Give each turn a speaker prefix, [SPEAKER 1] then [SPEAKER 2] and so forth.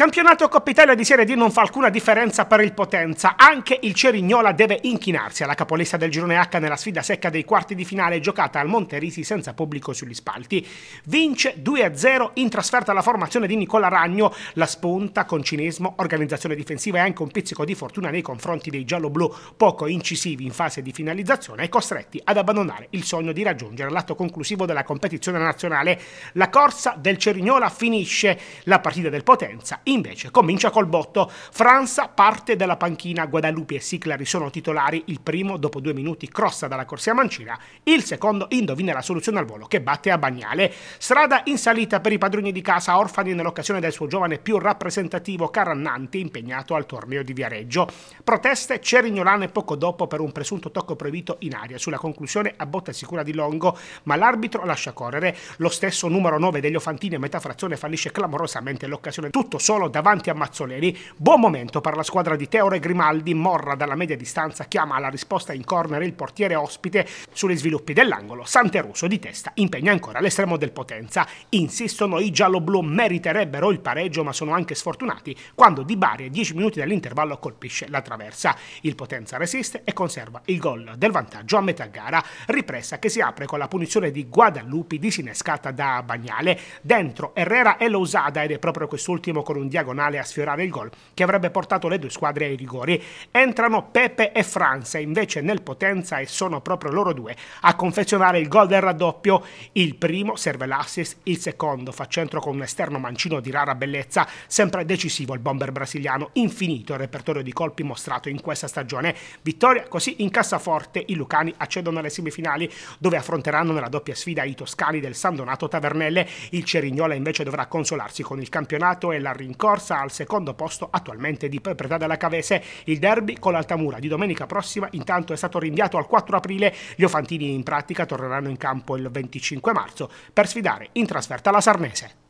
[SPEAKER 1] Campionato Coppa Italia di Serie D non fa alcuna differenza per il Potenza, anche il Cerignola deve inchinarsi alla capolista del girone H nella sfida secca dei quarti di finale giocata al Monterisi senza pubblico sugli spalti. Vince 2-0 in trasferta alla formazione di Nicola Ragno, la spunta con cinismo, organizzazione difensiva e anche un pizzico di fortuna nei confronti dei gialloblu poco incisivi in fase di finalizzazione e costretti ad abbandonare il sogno di raggiungere l'atto conclusivo della competizione nazionale. La corsa del Cerignola finisce la partita del Potenza Invece comincia col botto. Franza parte dalla panchina, Guadalupe e Siclari sono titolari, il primo dopo due minuti crossa dalla corsia mancina, il secondo indovina la soluzione al volo che batte a Bagnale. Strada in salita per i padroni di casa, orfani nell'occasione del suo giovane più rappresentativo Carannanti impegnato al torneo di Viareggio. Proteste cerignolane poco dopo per un presunto tocco proibito in aria. Sulla conclusione a botta sicura di Longo, ma l'arbitro lascia correre. Lo stesso numero 9 degli Ofantini a metà frazione fallisce clamorosamente l'occasione tutto solo solo davanti a Mazzoleri. Buon momento per la squadra di Teore Grimaldi, morra dalla media distanza, chiama alla risposta in corner il portiere ospite. Sugli sviluppi dell'angolo, Santeruso di testa impegna ancora l'estremo del Potenza. Insistono i gialloblu, meriterebbero il pareggio ma sono anche sfortunati quando Di Bari a 10 minuti dall'intervallo colpisce la traversa. Il Potenza resiste e conserva il gol del vantaggio a metà gara, ripresa che si apre con la punizione di Guadalupi disinnescata da Bagnale. Dentro Herrera e Losada ed è proprio quest'ultimo con un diagonale a sfiorare il gol che avrebbe portato le due squadre ai rigori. Entrano Pepe e Franza invece nel Potenza e sono proprio loro due a confezionare il gol del raddoppio. Il primo serve l'assist, il secondo fa centro con un esterno mancino di rara bellezza, sempre decisivo il bomber brasiliano, infinito il repertorio di colpi mostrato in questa stagione. Vittoria così in cassaforte, i lucani accedono alle semifinali dove affronteranno nella doppia sfida i toscani del San Donato Tavernelle. Il Cerignola invece dovrà consolarsi con il campionato e la rinforzata in corsa al secondo posto attualmente di proprietà della Cavese. Il derby con l'Altamura di domenica prossima intanto è stato rinviato al 4 aprile. Gli Ofantini in pratica torneranno in campo il 25 marzo per sfidare in trasferta la Sarnese.